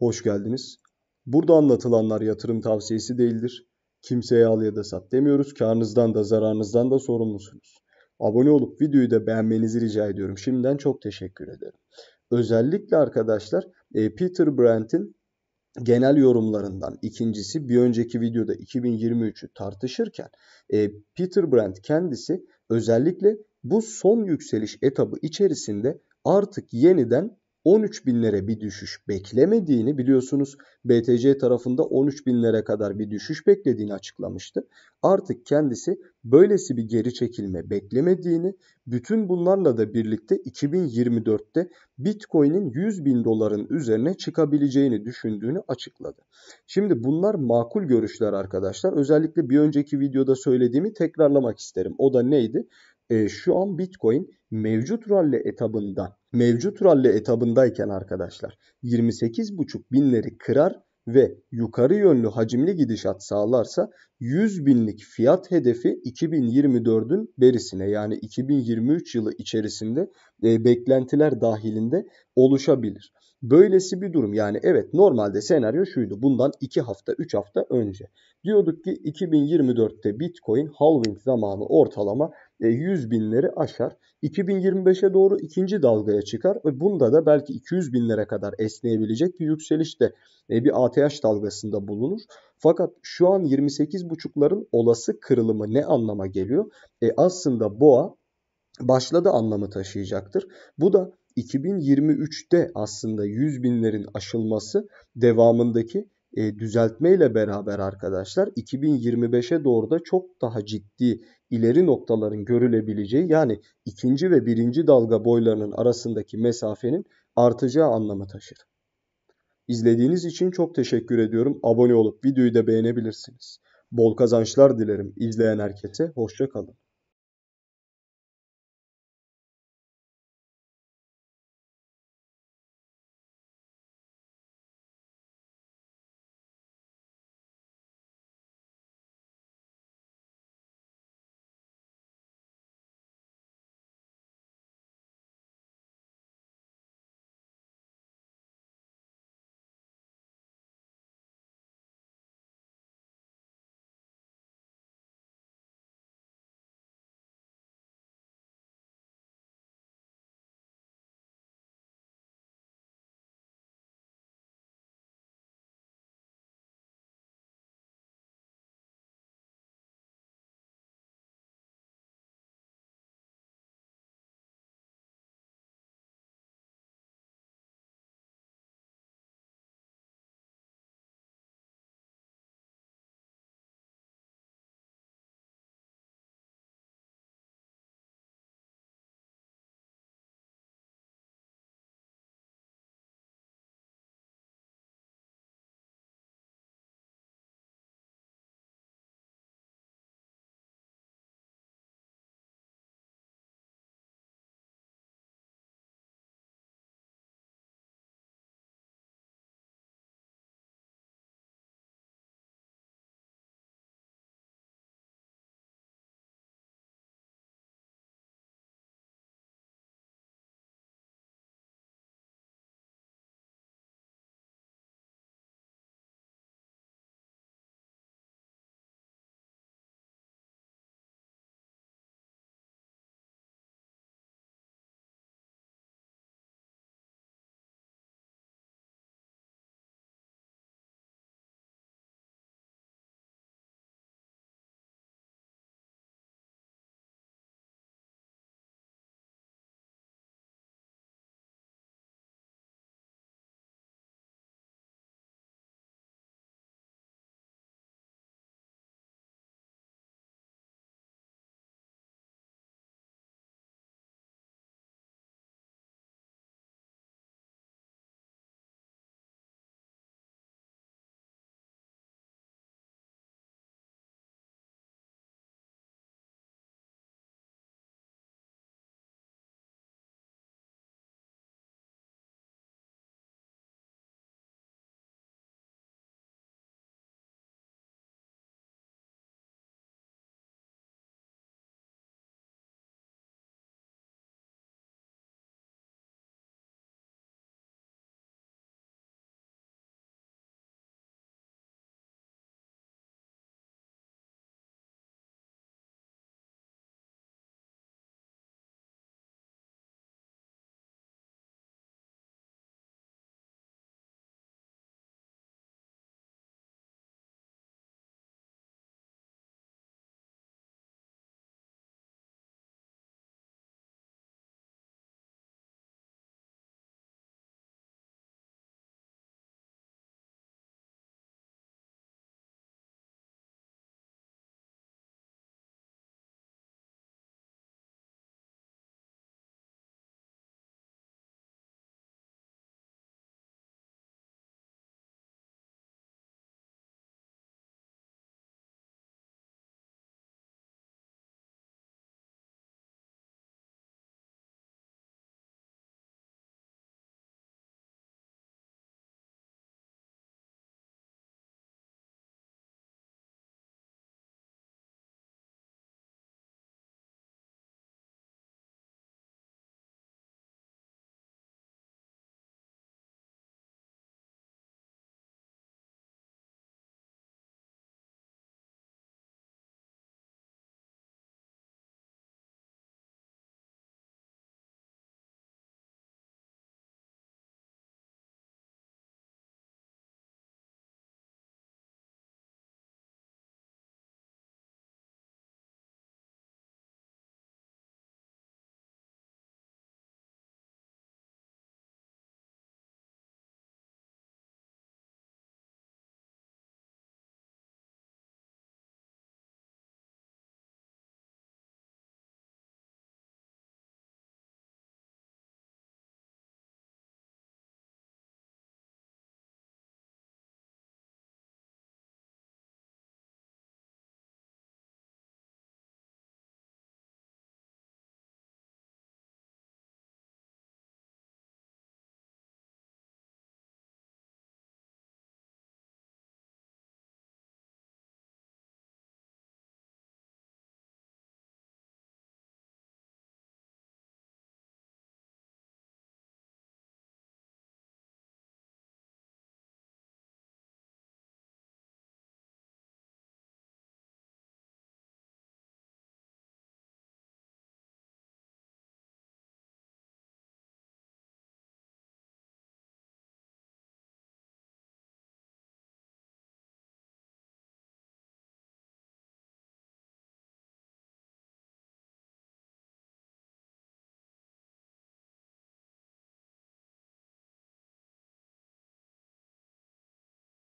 Hoş geldiniz. Burada anlatılanlar yatırım tavsiyesi değildir. Kimseye al ya da sat demiyoruz. Karnınızdan da zararınızdan da sorumlusunuz. Abone olup videoyu da beğenmenizi rica ediyorum. Şimdiden çok teşekkür ederim. Özellikle arkadaşlar e, Peter Brent'in genel yorumlarından ikincisi bir önceki videoda 2023'ü tartışırken e, Peter Brent kendisi özellikle bu son yükseliş etabı içerisinde artık yeniden 13 binlere bir düşüş beklemediğini biliyorsunuz BTC tarafında 13 binlere kadar bir düşüş beklediğini açıklamıştı. Artık kendisi böylesi bir geri çekilme beklemediğini bütün bunlarla da birlikte 2024'te Bitcoin'in 100 bin doların üzerine çıkabileceğini düşündüğünü açıkladı. Şimdi bunlar makul görüşler arkadaşlar. Özellikle bir önceki videoda söylediğimi tekrarlamak isterim. O da neydi? E, şu an Bitcoin mevcut rally etabından mevcut ralli etabındayken arkadaşlar 28,5 binleri kırar ve yukarı yönlü hacimli gidişat sağlarsa 100 binlik fiyat hedefi 2024'ün berisine yani 2023 yılı içerisinde e, beklentiler dahilinde oluşabilir. Böylesi bir durum yani evet normalde senaryo şuydu bundan 2 hafta 3 hafta önce. Diyorduk ki 2024'te Bitcoin halving zamanı ortalama 100 binleri aşar. 2025'e doğru ikinci dalgaya çıkar ve bunda da belki 200 binlere kadar esneyebilecek bir yükselişte e, bir ATH dalgasında bulunur. Fakat şu an 28.5'ların olası kırılımı ne anlama geliyor? E aslında boğa başladı anlamı taşıyacaktır. Bu da 2023'te aslında 100 binlerin aşılması devamındaki e, düzeltmeyle beraber arkadaşlar 2025'e doğru da çok daha ciddi ileri noktaların görülebileceği yani ikinci ve birinci dalga boylarının arasındaki mesafenin artacağı anlamı taşır. İzlediğiniz için çok teşekkür ediyorum. Abone olup videoyu da beğenebilirsiniz. Bol kazançlar dilerim izleyen herkese. Hoşçakalın.